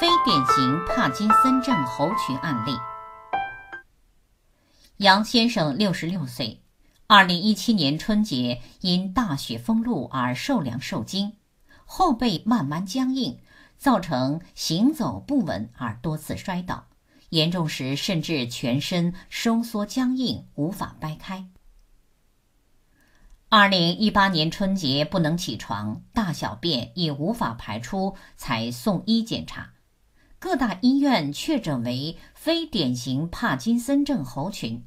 非典型帕金森症猴群案例。杨先生六十六岁，二零一七年春节因大雪封路而受凉受惊，后背慢慢僵硬，造成行走不稳而多次摔倒，严重时甚至全身收缩僵硬无法掰开。二零一八年春节不能起床，大小便也无法排出，才送医检查。各大医院确诊为非典型帕金森症猴群，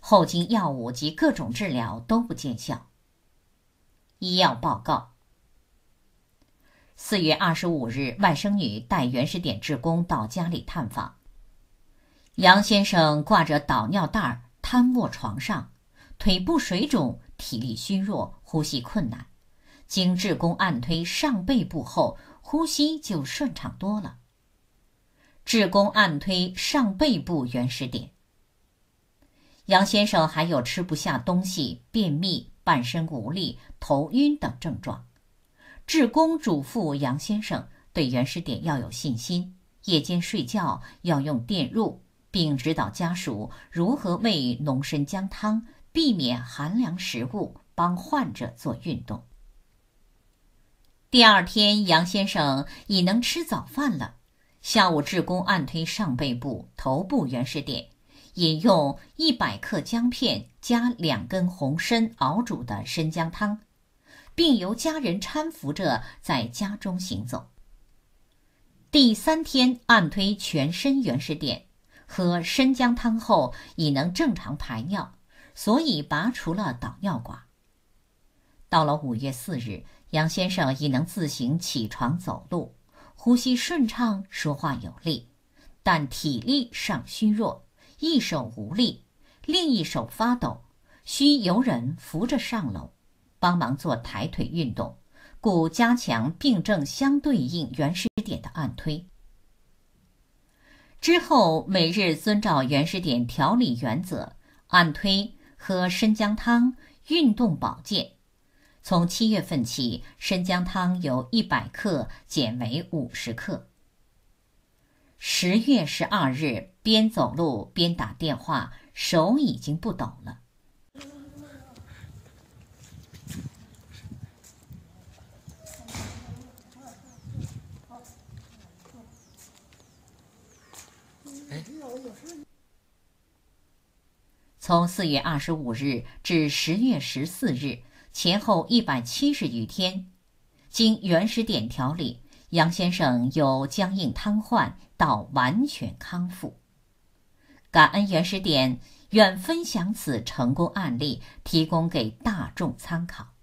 后经药物及各种治疗都不见效。医药报告。四月二十五日，外甥女带原始点志工到家里探访。杨先生挂着导尿袋瘫卧床上，腿部水肿，体力虚弱，呼吸困难。经志工按推上背部后，呼吸就顺畅多了。志公按推上背部原始点，杨先生还有吃不下东西、便秘、半身无力、头晕等症状。志公嘱咐杨先生对原始点要有信心，夜间睡觉要用电褥，并指导家属如何喂浓参姜汤，避免寒凉食物，帮患者做运动。第二天，杨先生已能吃早饭了。下午，至公按推上背部、头部原始点，饮用一百克姜片加两根红参熬煮的生姜汤，并由家人搀扶着在家中行走。第三天，按推全身原始点，喝生姜汤后已能正常排尿，所以拔除了导尿管。到了五月四日，杨先生已能自行起床走路。呼吸顺畅，说话有力，但体力尚虚弱，一手无力，另一手发抖，需由人扶着上楼，帮忙做抬腿运动，故加强病症相对应原始点的按推。之后每日遵照原始点调理原则，按推喝生姜汤运动保健。从七月份起，生姜汤由一百克减为五十克。十月十二日，边走路边打电话，手已经不抖了。从四月二十五日至十月十四日。前后一百七十余天，经原始点调理，杨先生由僵硬瘫痪到完全康复。感恩原始点，愿分享此成功案例，提供给大众参考。